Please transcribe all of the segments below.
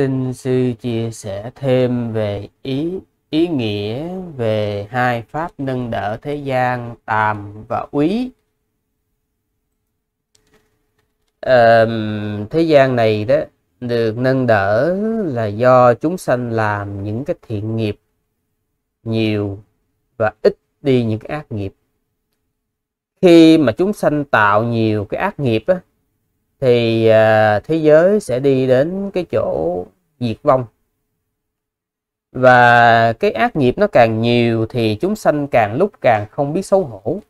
xin sư chia sẻ thêm về ý ý nghĩa về hai pháp nâng đỡ thế gian tàm và quý. à, thế gian này đó được nâng đỡ là do chúng sanh làm những cái thiện nghiệp nhiều và ít đi những cái ác nghiệp khi mà chúng sanh tạo nhiều cái ác nghiệp á, thì à, thế giới sẽ đi đến cái chỗ diệt vong và cái ác nghiệp nó càng nhiều thì chúng sanh càng lúc càng không biết xấu hổ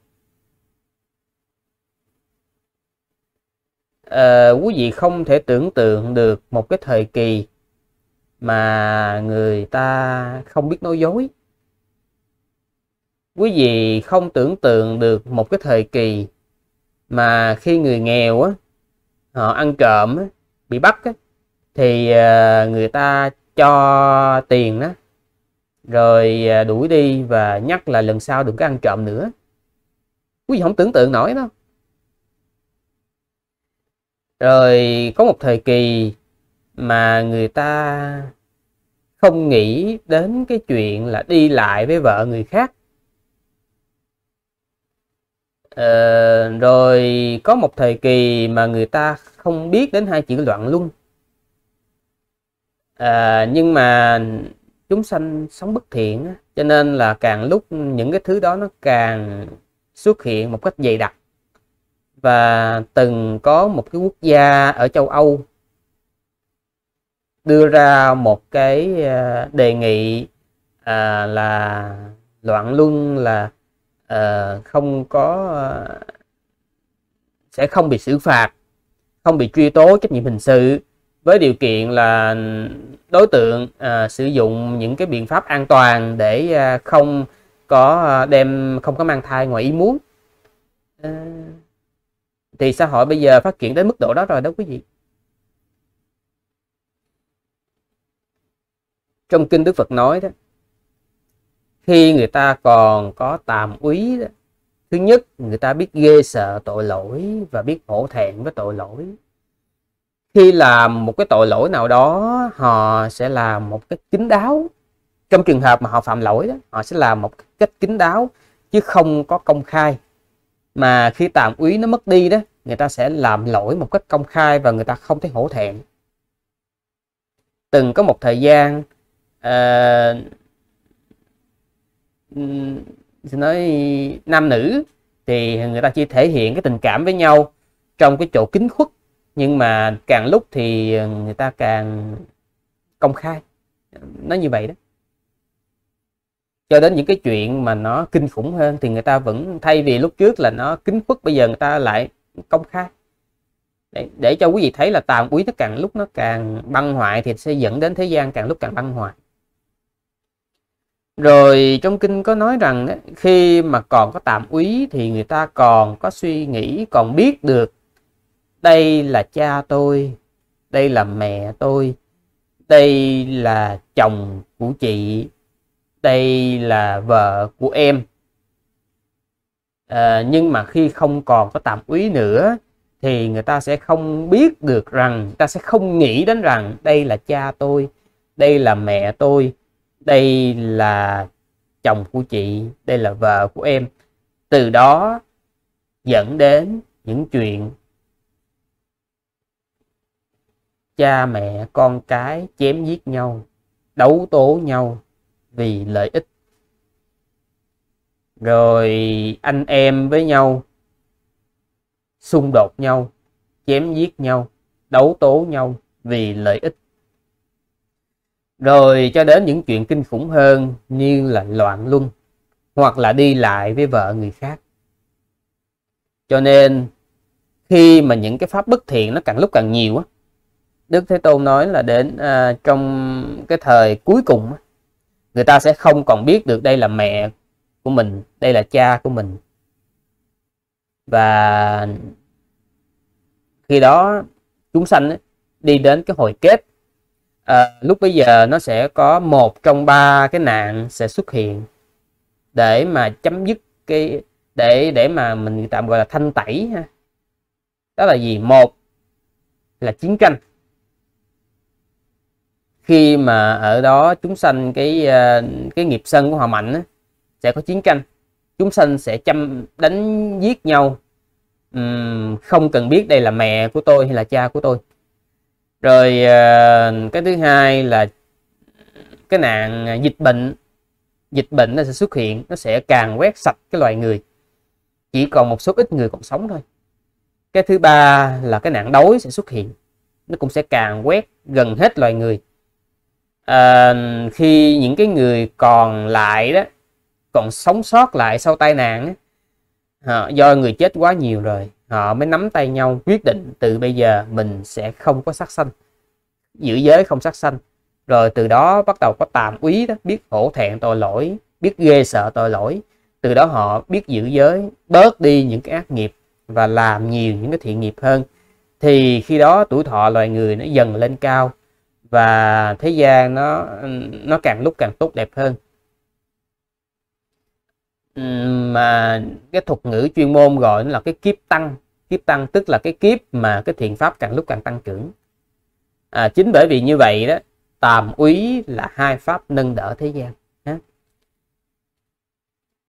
à, quý vị không thể tưởng tượng được một cái thời kỳ mà người ta không biết nói dối quý vị không tưởng tượng được một cái thời kỳ mà khi người nghèo á họ ờ, ăn trộm bị bắt thì ờ, người ta cho tiền đó rồi ờ, đuổi đi và nhắc là lần sau đừng có ăn trộm nữa quý vị không tưởng tượng nổi đâu rồi có một thời kỳ mà người ta không nghĩ đến cái chuyện là đi lại với vợ người khác Ờ, rồi có một thời kỳ mà người ta không biết đến hai chữ loạn luân à, nhưng mà chúng sanh sống bất thiện cho nên là càng lúc những cái thứ đó nó càng xuất hiện một cách dày đặc và từng có một cái quốc gia ở châu Âu đưa ra một cái ờ, đề nghị à, là loạn luân là uh, không có uh, sẽ không bị xử phạt không bị truy tố trách nhiệm hình sự với điều kiện là đối tượng uh, sử dụng những cái biện pháp an toàn để uh, không có đem không có mang thai ngoài ý muốn uh, thì xã hội bây giờ phát triển đến mức độ đó rồi đó quý vị trong kinh Đức Phật nói đó khi người ta còn có tàm úy đó, thứ nhất người ta biết ghê sợ tội lỗi và biết hổ thẹn với tội lỗi khi làm một cái tội lỗi nào đó họ sẽ làm một cách kín đáo trong trường hợp mà họ phạm lỗi đó họ sẽ làm một cách kín đáo chứ không có công khai mà khi tạm úy nó mất đi đó người ta sẽ làm lỗi một cách công khai và người ta không thấy hổ thẹn từng có một thời gian uh, xin nói nam nữ thì người ta chỉ thể hiện cái tình cảm với nhau trong cái chỗ kín khuất nhưng mà càng lúc thì người ta càng công khai nói như vậy đó cho đến những cái chuyện mà nó kinh khủng hơn thì người ta vẫn thay vì lúc trước là nó kín khuất bây giờ người ta lại công khai để, để cho quý vị thấy là tàm quý nó càng lúc nó càng băng hoại thì sẽ dẫn đến thế gian càng lúc càng băng hoại rồi trong kinh có nói rằng đấy khi mà còn có tạm úy thì người ta còn có suy nghĩ còn biết được đây là cha tôi đây là mẹ tôi đây là chồng của chị đây là vợ của em à, nhưng mà khi không còn có tạm úy nữa thì người ta sẽ không biết được rằng người ta sẽ không nghĩ đến rằng đây là cha tôi đây là mẹ tôi đây là chồng của chị đây là vợ của em từ đó dẫn đến những chuyện cha mẹ con cái chém giết nhau đấu tố nhau vì lợi ích rồi anh em với nhau xung đột nhau chém giết nhau đấu tố nhau vì lợi ích rồi cho đến những chuyện kinh khủng hơn như là loạn luân hoặc là đi lại với vợ người khác cho nên khi mà những cái pháp bất thiện nó càng lúc càng nhiều á đức thế tôn nói là đến à, trong cái thời cuối cùng á, người ta sẽ không còn biết được đây là mẹ của mình đây là cha của mình và khi đó chúng sanh đi đến cái hồi kết à, lúc bây giờ nó sẽ có một trong ba cái nạn sẽ xuất hiện để mà chấm dứt cái để để mà mình tạm gọi là thanh tẩy ha đó là gì một là chiến tranh khi mà ở đó chúng sanh cái ờ, cái nghiệp sân của họ mạnh á, sẽ có chiến tranh chúng sanh sẽ chăm đánh giết nhau uhm, không cần biết đây là mẹ của tôi hay là cha của tôi rồi ờ, cái thứ hai là cái nạn ờ, dịch bệnh dịch bệnh nó sẽ xuất hiện nó sẽ càng quét sạch cái loài người chỉ còn một số ít người còn sống thôi cái thứ ba là cái nạn đói sẽ xuất hiện nó cũng sẽ càng quét gần hết loài người à, khi những cái người còn lại đó còn sống sót lại sau tai nạn đó, do người chết quá nhiều rồi họ mới nắm tay nhau quyết định từ bây giờ mình sẽ không có sát sanh giữ giới không sát sanh rồi từ đó bắt đầu có tàm úy đó biết hổ thẹn tội lỗi biết ghê sợ tội lỗi từ đó họ biết giữ giới bớt đi những cái ác nghiệp và làm nhiều những cái thiện nghiệp hơn thì khi đó tuổi thọ loài người nó dần lên cao và thế gian nó nó càng lúc càng tốt đẹp hơn mà cái thuật ngữ chuyên môn gọi là cái kiếp tăng kiếp tăng tức là cái kiếp mà cái thiện pháp càng lúc càng tăng trưởng à, chính bởi vì như vậy đó tàm úy là hai pháp nâng đỡ thế gian